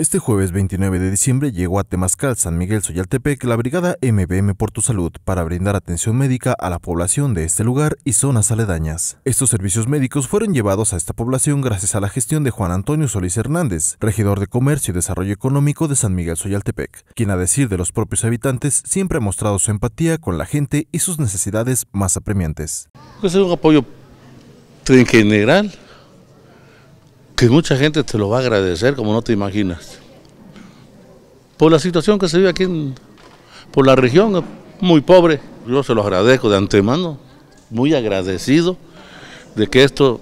Este jueves 29 de diciembre llegó a Temascal San Miguel Soyaltepec, la brigada MBM por tu salud para brindar atención médica a la población de este lugar y zonas aledañas. Estos servicios médicos fueron llevados a esta población gracias a la gestión de Juan Antonio Solís Hernández, regidor de Comercio y Desarrollo Económico de San Miguel Soyaltepec, quien a decir de los propios habitantes siempre ha mostrado su empatía con la gente y sus necesidades más apremiantes. Pues es un apoyo en general que mucha gente te lo va a agradecer como no te imaginas. Por la situación que se vive aquí, por la región muy pobre, yo se lo agradezco de antemano, muy agradecido de que esto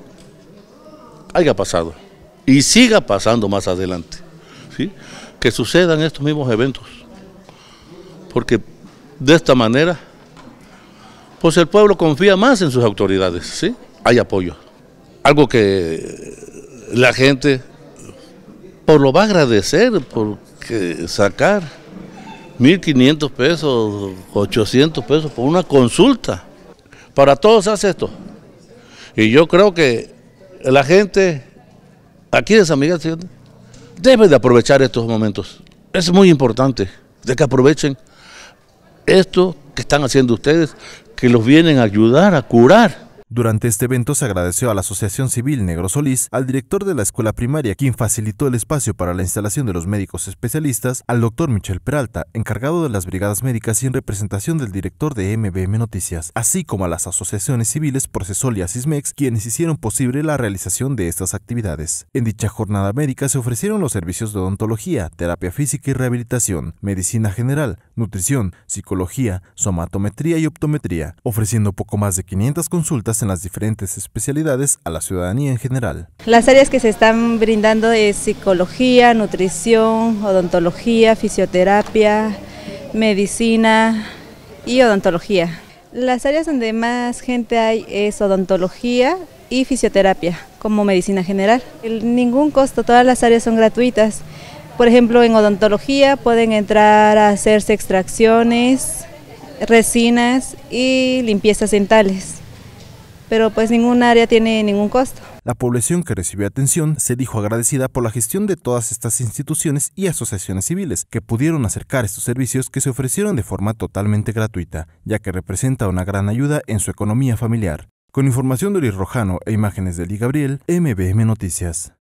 haya pasado y siga pasando más adelante, ¿sí? que sucedan estos mismos eventos, porque de esta manera, pues el pueblo confía más en sus autoridades, ¿sí? hay apoyo, algo que la gente por lo va a agradecer por sacar 1.500 pesos, 800 pesos por una consulta. Para todos hace esto. Y yo creo que la gente aquí de San Miguel debe de aprovechar estos momentos. Es muy importante de que aprovechen esto que están haciendo ustedes, que los vienen a ayudar, a curar. Durante este evento se agradeció a la Asociación Civil Negro Solís, al director de la escuela primaria, quien facilitó el espacio para la instalación de los médicos especialistas, al doctor Michel Peralta, encargado de las brigadas médicas y en representación del director de MBM Noticias, así como a las asociaciones civiles Procesol y Asismex, quienes hicieron posible la realización de estas actividades. En dicha jornada médica se ofrecieron los servicios de odontología, terapia física y rehabilitación, medicina general, nutrición, psicología, somatometría y optometría, ofreciendo poco más de 500 consultas en las diferentes especialidades a la ciudadanía en general. Las áreas que se están brindando es psicología, nutrición, odontología, fisioterapia, medicina y odontología. Las áreas donde más gente hay es odontología y fisioterapia como medicina general. En ningún costo, todas las áreas son gratuitas. Por ejemplo, en odontología pueden entrar a hacerse extracciones, resinas y limpiezas dentales. Pero pues ningún área tiene ningún costo. La población que recibió atención se dijo agradecida por la gestión de todas estas instituciones y asociaciones civiles que pudieron acercar estos servicios que se ofrecieron de forma totalmente gratuita, ya que representa una gran ayuda en su economía familiar. Con información de Luis Rojano e imágenes de Lee Gabriel, MBM Noticias.